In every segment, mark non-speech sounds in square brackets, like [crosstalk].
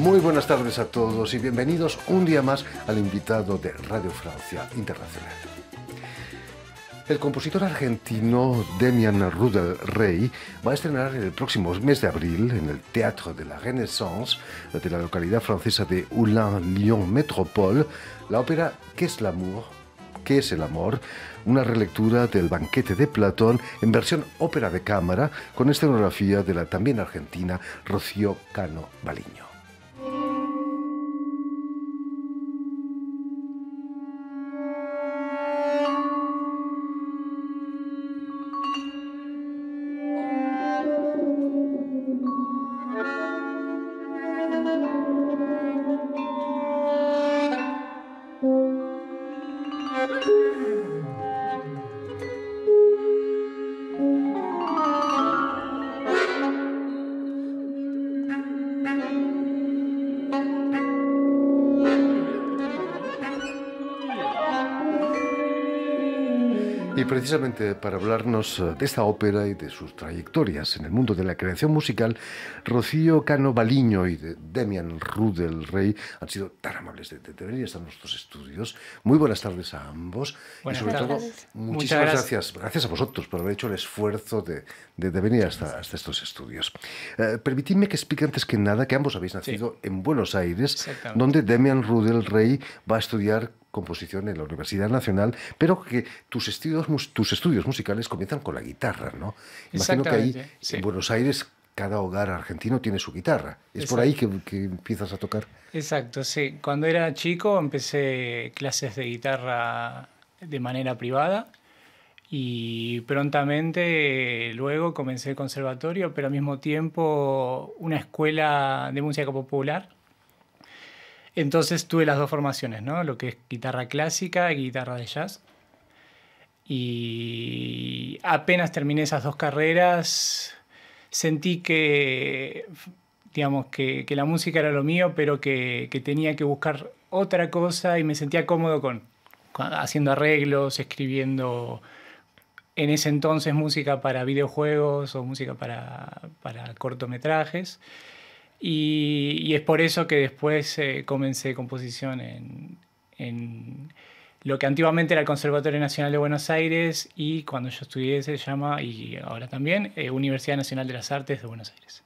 Muy buenas tardes a todos y bienvenidos un día más al invitado de Radio Francia Internacional. El compositor argentino Demian Rudel Rey va a estrenar el próximo mes de abril en el Teatro de la Renaissance de la localidad francesa de Oulin-Lyon Métropole la ópera ¿Qué es l'amour? ¿Qué es el amor? Una relectura del banquete de Platón en versión ópera de cámara con escenografía de la también argentina Rocío Cano Baliño. precisamente para hablarnos eh, de esta ópera y de sus trayectorias en el mundo de la creación musical, Rocío Cano Baliño y Demian Rudel Rey han sido tan amables de, venir hasta nuestros estudios. Muy buenas tardes a ambos. y sobre todo, muchísimas gracias. gracias. a vosotros por haber hecho el esfuerzo de, venir hasta, estos estudios. Eh, permitidme que explique antes que nada que ambos habéis nacido en Buenos Aires, donde Demian Rudel Rey va a estudiar composición en la Universidad Nacional, pero que tus estudios, tus estudios musicales comienzan con la guitarra, ¿no? Imagino que ahí, en Buenos Aires, cada hogar argentino tiene su guitarra. Es por ahí que, que, empiezas a tocar. Exacto, sí. Cuando era chico empecé clases de guitarra de manera privada y prontamente luego comencé el conservatorio, pero al mismo tiempo una escuela de música popular entonces tuve las dos formaciones, Lo que es guitarra clásica y guitarra de jazz. Y apenas terminé esas dos carreras, sentí que, digamos, que, la música era lo mío, pero que, tenía que buscar otra cosa y me sentía cómodo con, haciendo arreglos, escribiendo en ese entonces música para videojuegos o música para cortometrajes. Y, es por eso que después eh, comencé composición en, en, lo que antiguamente era el Conservatorio Nacional de Buenos Aires y cuando yo estudié se llama, y ahora también, eh, Universidad Nacional de las Artes de Buenos Aires.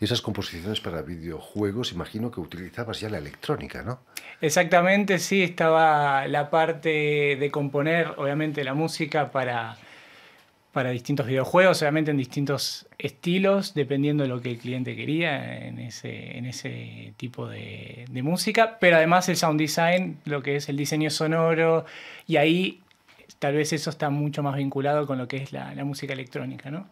Esas composiciones para videojuegos, imagino que utilizabas ya la electrónica, ¿no? Exactamente, sí, estaba la parte de componer, obviamente, la música para para distintos videojuegos, obviamente en distintos estilos, dependiendo de lo que el cliente quería en ese, en ese tipo de, música. Pero además el sound design, lo que es el diseño sonoro, y ahí tal vez eso está mucho más vinculado con lo que es la, la música electrónica, ¿no?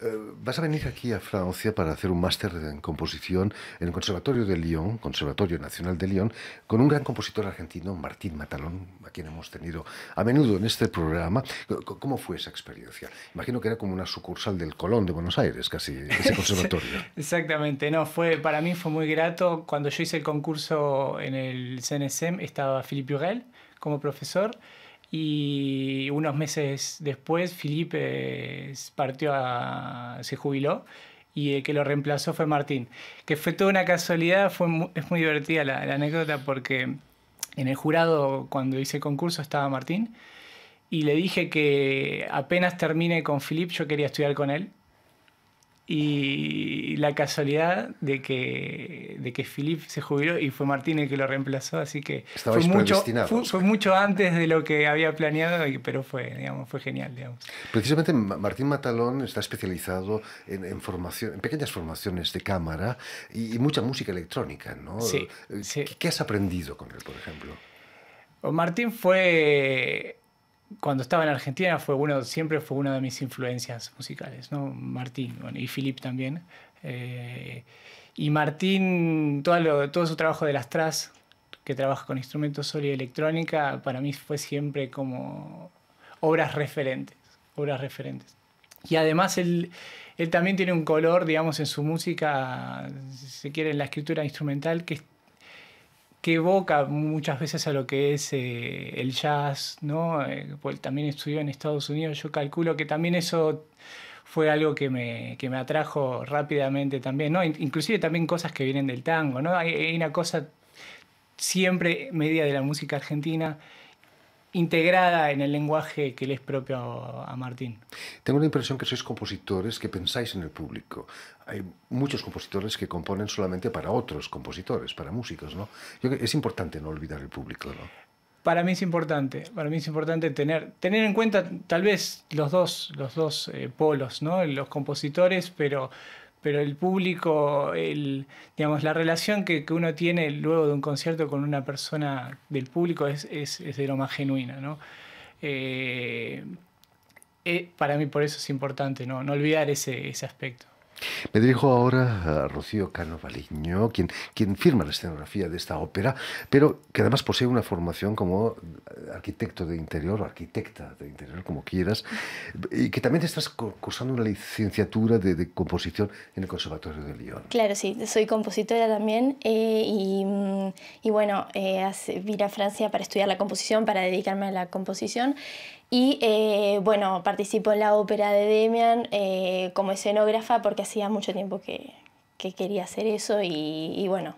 Eh, vas a venir aquí a Francia para hacer un máster en composición en el Conservatorio de Lyon, Conservatorio Nacional de Lyon, con un gran compositor argentino, Martín Matalón, a quien hemos tenido a menudo en este programa. ¿Cómo fue esa experiencia? Imagino que era como una sucursal del Colón de Buenos Aires, casi, ese [laughs] conservatorio. Exactamente, no, fue, para mí fue muy grato. Cuando yo hice el concurso en el CNSM estaba Philippe Urel como profesor y unos meses después Felipe partió se jubiló y el que lo reemplazó fue Martín, que fue toda una casualidad, fue es muy divertida la, anécdota porque en el jurado cuando hice el concurso estaba Martín y le dije que apenas termine con Felipe yo quería estudiar con él y la casualidad de que, de que Philip se jubiló y fue Martín el que lo reemplazó, así que fue mucho, fue, mucho, antes de lo que había planeado, pero fue, digamos, fue genial. Precisamente Martín Matalón está especializado en, formación, en pequeñas formaciones de cámara y, mucha música electrónica, ¿no? Eh, ¿Qué has aprendido con él, por ejemplo? Martín fue cuando estaba en Argentina fue uno, siempre fue una de mis influencias musicales, Martín y Philip también. Eh, y Martín, todo, todo su trabajo de las tras, que trabaja con instrumentos solo y electrónica, para mí fue siempre como obras referentes, obras referentes. Y además él, él también tiene un color, digamos, en su música, si se quiere, en la escritura instrumental, que es que evoca muchas veces a lo que es eh, el jazz, ¿no? Eh, pues también estudió en Estados Unidos, yo calculo que también eso fue algo que me, que me atrajo rápidamente también, ¿no? Inclusive también cosas que vienen del tango, ¿no? hay una cosa siempre media de la música argentina integrada en el lenguaje que le es propio a Martín. Tengo la impresión que sois compositores que pensáis en el público. Hay muchos compositores que componen solamente para otros compositores, para músicos, ¿no? Yo es importante no olvidar el público, ¿no? Para mí es importante, para mí es importante tener, tener en cuenta tal vez los dos, los dos eh, polos, ¿no? Los compositores, pero pero el público, el, digamos, la relación que, que, uno tiene luego de un concierto con una persona del público es, es, de lo más genuino, ¿no? Eh, eh, para mí por eso es importante, ¿no? No olvidar ese, ese aspecto. Me dirijo ahora a Rocío Cano quien, quien firma la escenografía de esta ópera, pero que además posee una formación como arquitecto de interior arquitecta de interior, como quieras, y que también estás cursando una licenciatura de, composición en el Conservatorio de Lyon. Claro, sí, soy compositora también eh, y, bueno, eh, vine a Francia para estudiar la composición, para dedicarme a la composición. Y eh, bueno, participo en la ópera de Demian eh, como escenógrafa porque hacía mucho tiempo que, quería hacer eso y, bueno,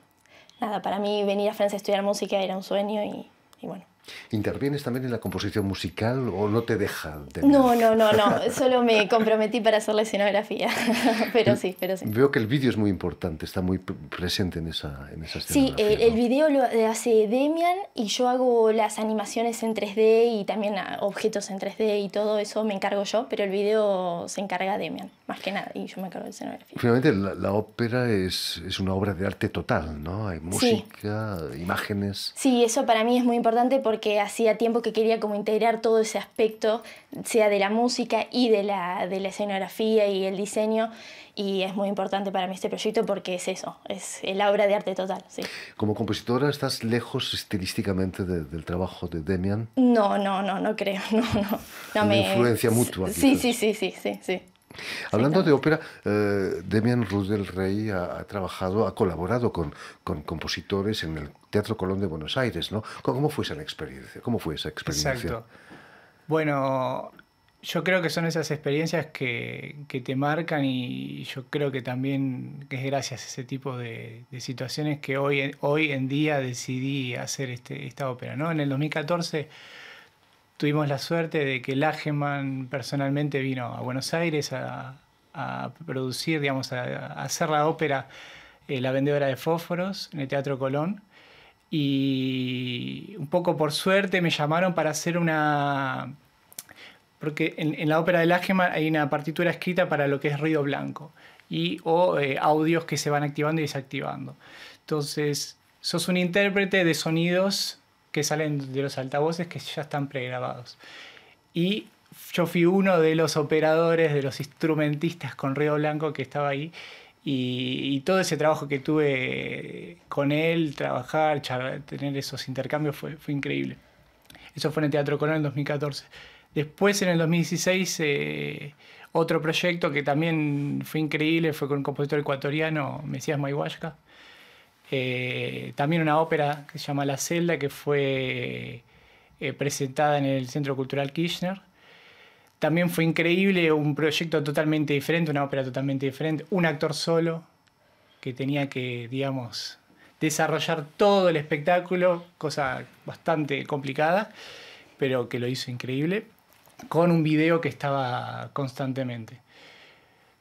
nada, para mí venir a Francia a estudiar música era un sueño y bueno. ¿Intervienes también en la composición musical o no te deja? No, no, no, no. [laughs] Solo me comprometí para hacer la escenografía. [laughs] pero sí, pero sí. Veo que el vídeo es muy importante, está muy presente en esa, en Sí, eh, el, vídeo lo hace Demian y yo hago las animaciones en 3D y también objetos en 3D y todo eso me encargo yo, pero el vídeo se encarga Demian, más que nada, y yo me encargo de la escenografía. Finalmente, la, ópera es, es, una obra de arte total, ¿no? Hay música, imágenes. Sí, eso para mí es muy importante porque porque hacía tiempo que quería como integrar todo ese aspecto, sea de la música y de la, de la escenografía y el diseño, y es muy importante para mí este proyecto porque es eso, es la obra de arte total. Como compositora, ¿estás lejos estilísticamente del trabajo de Demian? No, no, no, no creo, [laughs] no, no. me... influencia mutua. Sí, sí, sí, sí, sí, sí. Hablando de ópera, eh, Demian Ruz del Rey ha, trabajado, ha colaborado con, con compositores en el Teatro Colón de Buenos Aires, ¿no? ¿Cómo fue esa experiencia? ¿Cómo fue esa experiencia? Exacto. Bueno, yo creo que son esas experiencias que, te marcan y yo creo que también es gracias a ese tipo de, situaciones que hoy, hoy en día decidí hacer este, esta ópera. ¿no? En el 2014 tuvimos la suerte de que Lageman personalmente vino a Buenos Aires a, producir, digamos, a, hacer la ópera eh, La vendedora de fósforos en el Teatro Colón y un poco por suerte me llamaron para hacer una... Porque en, la ópera de Lageman hay una partitura escrita para lo que es ruido blanco y o eh, audios que se van activando y desactivando. Entonces, sos un intérprete de sonidos que salen de los altavoces que ya están pregrabados. Y yo fui uno de los operadores, de los instrumentistas con ruido blanco que estaba ahí y, todo ese trabajo que tuve con él, trabajar, tener esos intercambios fue, fue increíble. Eso fue en el Teatro Colón en 2014. Después, en el 2016, eh, otro proyecto que también fue increíble fue con un compositor ecuatoriano, Mesías Mayhuasca. Eh, también una ópera que se llama La Celda, que fue eh, presentada en el Centro Cultural Kirchner. También fue increíble, un proyecto totalmente diferente, una ópera totalmente diferente, un actor solo que tenía que, digamos, desarrollar todo el espectáculo, cosa bastante complicada, pero que lo hizo increíble, con un video que estaba constantemente.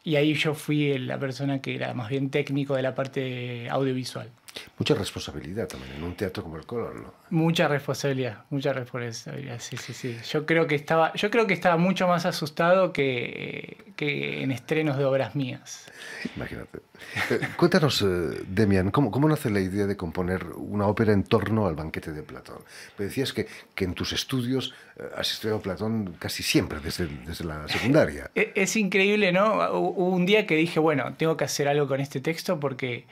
Y ahí yo fui la persona que era más bien técnico de la parte audiovisual. Mucha responsabilidad también en un teatro como el color ¿no? Mucha responsabilidad, mucha responsabilidad, sí, sí, sí. Yo creo que estaba, yo creo que estaba mucho más asustado que, que en estrenos de obras mías. Imagínate. Eh, cuéntanos, eh, Demian, ¿cómo, nace la idea de componer una ópera en torno al banquete de Platón? Me decías que, que en tus estudios eh, has estudiado Platón casi siempre, desde, desde la secundaria. es, es increíble, ¿no? Hubo un día que dije, bueno, tengo que hacer algo con este texto porque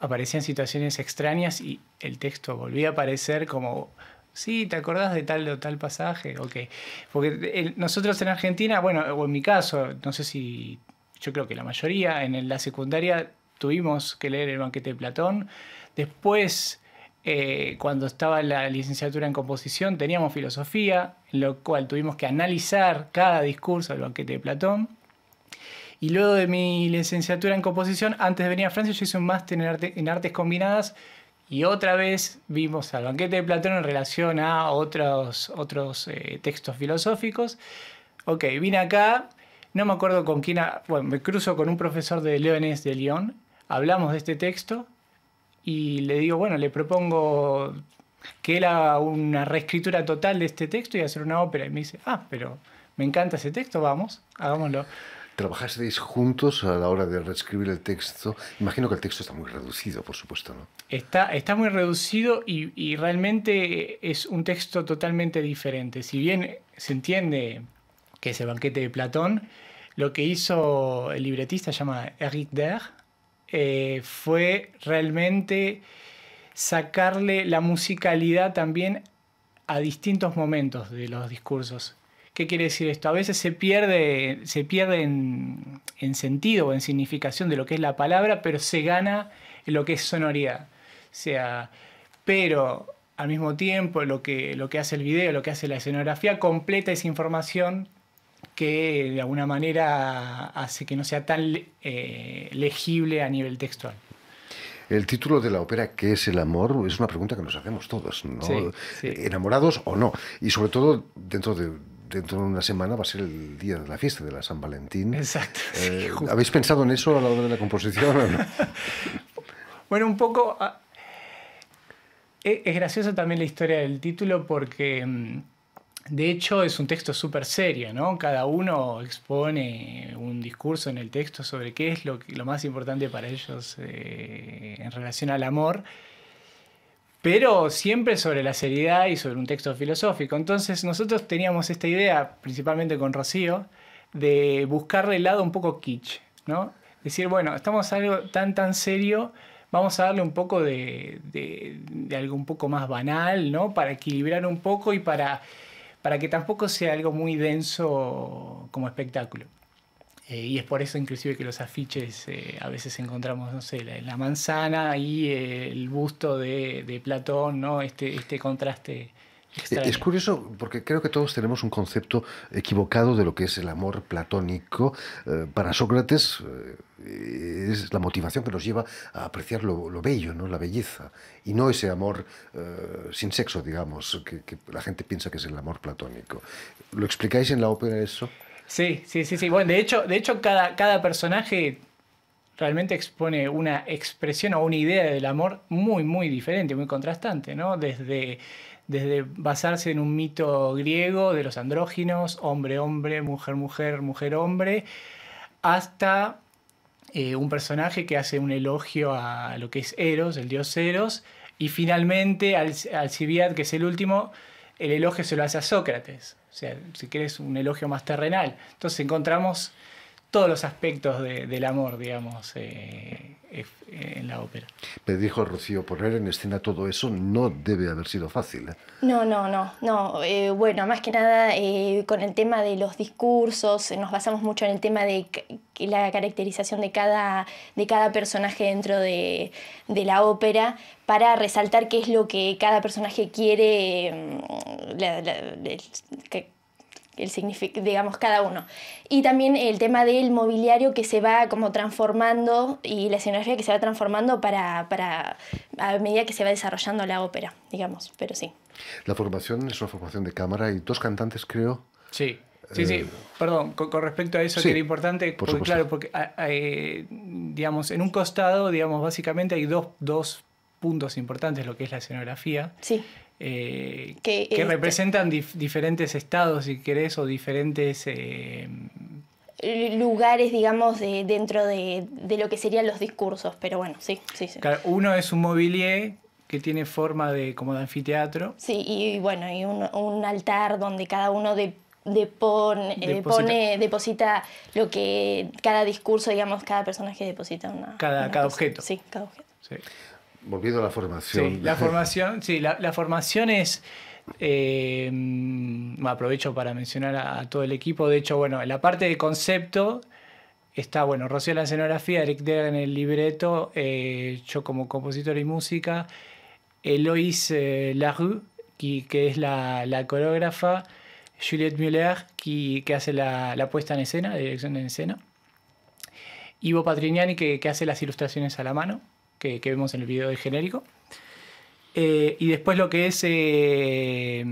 aparecían situaciones extrañas y el texto volvía a aparecer como, sí, ¿te acordás de tal o tal pasaje? Ok. Porque nosotros en Argentina, bueno, o en mi caso, no sé si yo creo que la mayoría, en la secundaria tuvimos que leer el banquete de Platón. Después... Eh, cuando estaba la licenciatura en composición teníamos filosofía, en lo cual tuvimos que analizar cada discurso del banquete de Platón. Y luego de mi licenciatura en composición, antes de venir a Francia, yo hice un máster en, artes combinadas y otra vez vimos al banquete de Platón en relación a otros, otros eh, textos filosóficos. Ok, vine acá, no me acuerdo con quién, bueno, me cruzo con un profesor de Leones de Lyon, hablamos de este texto y le digo, bueno, le propongo que era una reescritura total de este texto y hacer una ópera. Y me dice, ah, pero me encanta ese texto, vamos, hagámoslo. ¿Trabajasteis juntos a la hora de reescribir el texto? Imagino que el texto está muy reducido, por supuesto, ¿no? Está, está muy reducido y, realmente es un texto totalmente diferente. Si bien se entiende que es el banquete de Platón, lo que hizo el libretista, se llama Eric Der, eh, fue realmente sacarle la musicalidad también a distintos momentos de los discursos. ¿Qué quiere decir esto? A veces se pierde, se pierde en, sentido o en significación de lo que es la palabra, pero se gana en lo que es sonoridad. O sea, pero al mismo tiempo lo que, lo que hace el video, lo que hace la escenografía, completa esa información que de alguna manera hace que no sea tan eh, legible a nivel textual. El título de la ópera, ¿qué es el amor? Es una pregunta que nos hacemos todos, ¿no? Enamorados o no. Y sobre todo dentro de, dentro de una semana va a ser el día de la fiesta de la San Valentín. Exacto. Eh, ¿Habéis pensado en eso a la hora de la composición? [laughs] bueno, un poco... Ah, e, es graciosa también la historia del título porque... Mm, de hecho, es un texto súper serio, ¿no? Cada uno expone un discurso en el texto sobre qué es lo, lo más importante para ellos eh, en relación al amor pero siempre sobre la seriedad y sobre un texto filosófico. Entonces nosotros teníamos esta idea, principalmente con Rocío, de buscarle el lado un poco kitsch, ¿no? Decir, bueno, estamos algo tan, tan serio, vamos a darle un poco de, de algo un poco más banal, ¿no? Para equilibrar un poco y para, para que tampoco sea algo muy denso como espectáculo. Eh, y es por eso inclusive que los afiches eh, a veces encontramos, no sé, la, manzana y eh, el busto de, Platón, ¿no? Este, este contraste. Es curioso porque creo que todos tenemos un concepto equivocado de lo que es el amor platónico. para Sócrates es la motivación que nos lleva a apreciar lo, bello, ¿no? la belleza, y no ese amor sin sexo, digamos, que, que la gente piensa que es el amor platónico. ¿Lo explicáis en la ópera eso? Sí, sí, sí, sí. Bueno, de hecho, de hecho cada, cada personaje realmente expone una expresión o una idea del amor muy, muy diferente, muy contrastante, ¿no? Desde, desde basarse en un mito griego de los andróginos, hombre-hombre, mujer-mujer, mujer-hombre, hasta eh, un personaje que hace un elogio a lo que es Eros, el dios Eros, y finalmente al, al que es el último, el elogio se lo hace a Sócrates, o sea, si quieres un elogio más terrenal. Entonces encontramos todos los aspectos del amor, digamos, eh, eh, en la ópera. Me dijo Rocío, poner en escena todo eso no debe haber sido fácil. ¿eh? No, no, no, no. bueno, más que nada con el tema de los discursos, nos basamos mucho en el tema de la caracterización de cada, de cada personaje dentro de, la ópera para resaltar qué es lo que cada personaje quiere, la, el digamos, cada uno. Y también el tema del mobiliario que se va como transformando y la escenografía que se va transformando para, para a medida que se va desarrollando la ópera, digamos, pero sí. La formación es una formación de cámara y dos cantantes, creo. Sí. Sí, sí, eh, perdón, con, respecto a eso que era importante, porque, claro, porque eh, digamos, en un costado, digamos, básicamente hay dos, dos puntos importantes, lo que es la escenografía, sí. Eh, que este representan diferentes estados, si querés, o diferentes... Eh, lugares, digamos, de, dentro de, de, lo que serían los discursos, pero bueno, sí, sí, sí. Claro, uno es un mobilier que tiene forma de como de anfiteatro. Sí, y, bueno, y un, altar donde cada uno de Depone, eh, deposita. Pone, deposita lo que cada discurso, digamos, cada personaje deposita una. Cada, cada objeto. Sí, cada objeto volviendo a la formación. la formación, sí, la, es. Eh, me mm, aprovecho para mencionar a, todo el equipo. De hecho, bueno, en la parte de concepto está, bueno, Rocío en la escenografía, Eric en el libreto, eh, yo como compositor y música, Eloise eh, Larue, que, es la, la, coreógrafa, Juliette Müller, que, hace la, puesta en escena, la dirección en escena, Ivo Patrignani, que hace las ilustraciones a la mano que, vemos en el video de genérico. Eh, y después lo que es eh,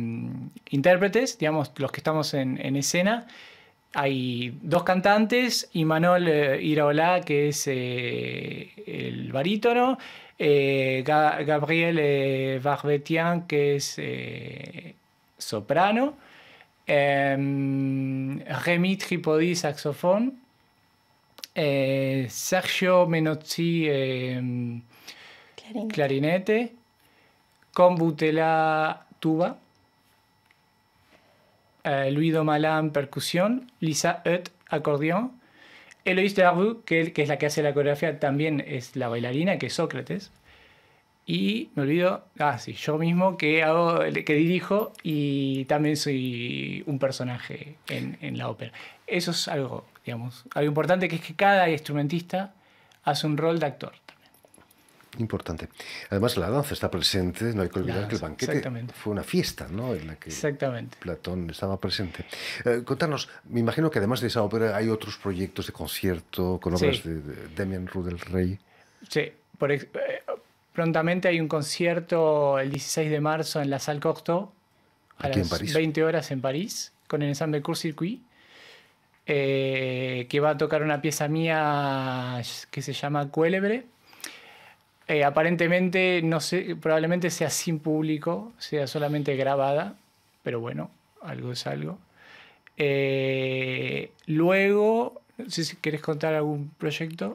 intérpretes, digamos, los que estamos en, escena, hay dos cantantes Imanol eh, Iraola, que es el barítono, Gabriel Barbetian, que es soprano, em, Remy Tripodi, saxofón, eh, Sergio Menotti, em, clarinete. con Butela tuba, eh, Luido Malán percusión, Lisa Hutt acordeón, Eloise Darbu, que, que es la que hace la coreografía, también es la bailarina, que es Sócrates. Y me olvido, ah, sí, yo mismo que hago, que dirijo y también soy un personaje en, la ópera. Eso es algo, digamos, algo importante que es que cada instrumentista hace un rol de actor importante. Además, la danza está presente, no hay que olvidar que el banquete fue una fiesta, ¿no? En la que Platón estaba presente. Eh, contanos, me imagino que además de esa ópera hay otros proyectos de concierto con obras de, de Demian Rudel Rey. Sí, por, eh, Prontamente hay un concierto el 16 de marzo en la Salle Cocteau a las 20 horas en París con el ensamble Court Circuit. Eh, que va a tocar una pieza mía que se llama Cuélebre. Eh, aparentemente, no sé, probablemente sea sin público, sea solamente grabada, pero bueno, algo es algo. Eh, no luego, si querés contar algún proyecto.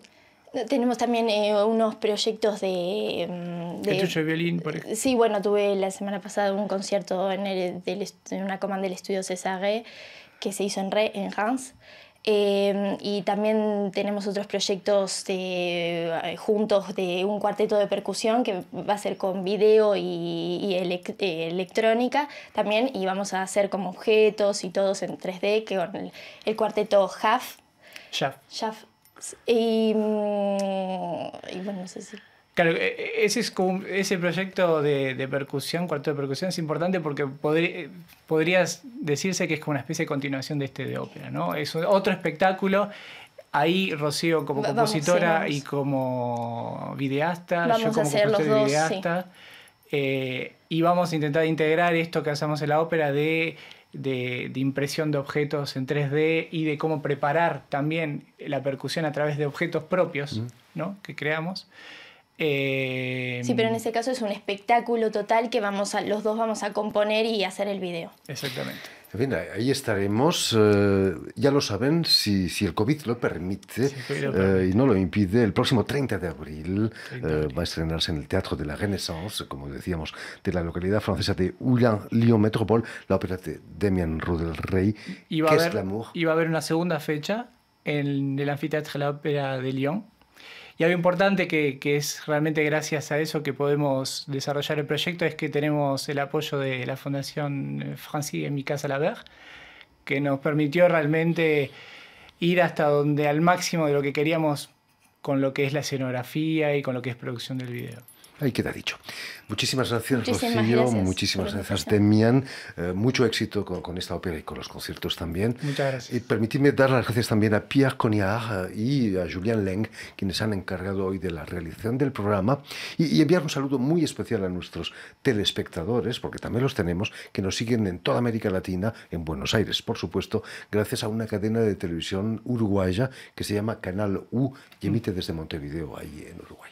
Tenemos también eh, unos proyectos de... Mm, de violín, por ejemplo? Sí, bueno, tuve la semana pasada un concierto en, en una comanda del estudio Cesare que se hizo en, Re, en Hans. Em, y también tenemos otros proyectos eh, juntos de un cuarteto de percusión que va a ser con video y, eh, electrónica también y vamos a hacer como objetos y todos en 3D que con el, cuarteto Half. Jaff. Mm, y, bueno, no sé si... Claro, e, e, ese, es ese proyecto de, percusión, cuarto de percusión, es importante porque podría eh, podrías decirse que es como una especie de continuación de este de ópera, ¿no? Es otro espectáculo. Ahí Rocío como compositora y como videasta, yo como compositora y videasta. Eh, y vamos a intentar integrar esto que hacemos en la ópera de de, impresión de objetos en 3D y de cómo preparar también la percusión a través de objetos propios ¿no? que creamos. Eh, sí, pero en ese caso es un espectáculo total que vamos a, los dos vamos a componer y hacer el video. Exactamente ahí estaremos. Eh, ya lo saben, si, el COVID lo eh, permite y no lo impide, el próximo 30 de eh, abril, va a estrenarse en el Teatro de la Renaissance, como decíamos, de la localidad francesa de Lyon Métropole, la ópera de Demian Rudel Rey, es Y va a haber una segunda fecha en el Anfiteatro de la Ópera de Lyon, y algo importante que, es realmente gracias a eso que podemos desarrollar el proyecto es que tenemos el apoyo de la Fundación Francis en mi casa que nos permitió realmente ir hasta donde al máximo de lo que queríamos con lo que es la escenografía y con lo que es producción del video. Ahí queda dicho. Muchísimas gracias, Rocío. Muchísimas gracias, Demian. Eh, mucho éxito con, esta ópera y con los conciertos también. Muchas gracias. Y permitidme dar las gracias también a Pierre Cognard eh, y a Julian Leng, quienes han encargado hoy de la realización del programa. Y, enviar un saludo muy especial a nuestros telespectadores, porque también los tenemos, que nos siguen en toda América Latina, en Buenos Aires, por supuesto, gracias a una cadena de televisión uruguaya que se llama Canal U y emite desde Montevideo, ahí en Uruguay.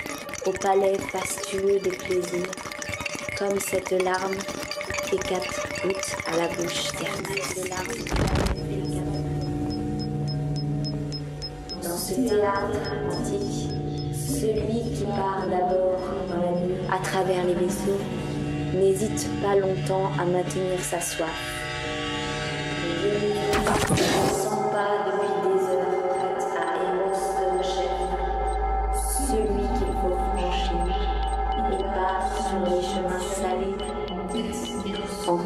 au palais fastueux des plaisirs, comme cette larme quatre gouttes à la bouche ternace. Dans ce théâtre antique, celui qui part d'abord à travers les vaisseaux n'hésite pas longtemps à maintenir sa soif.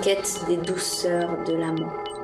quête des douceurs de l'amour.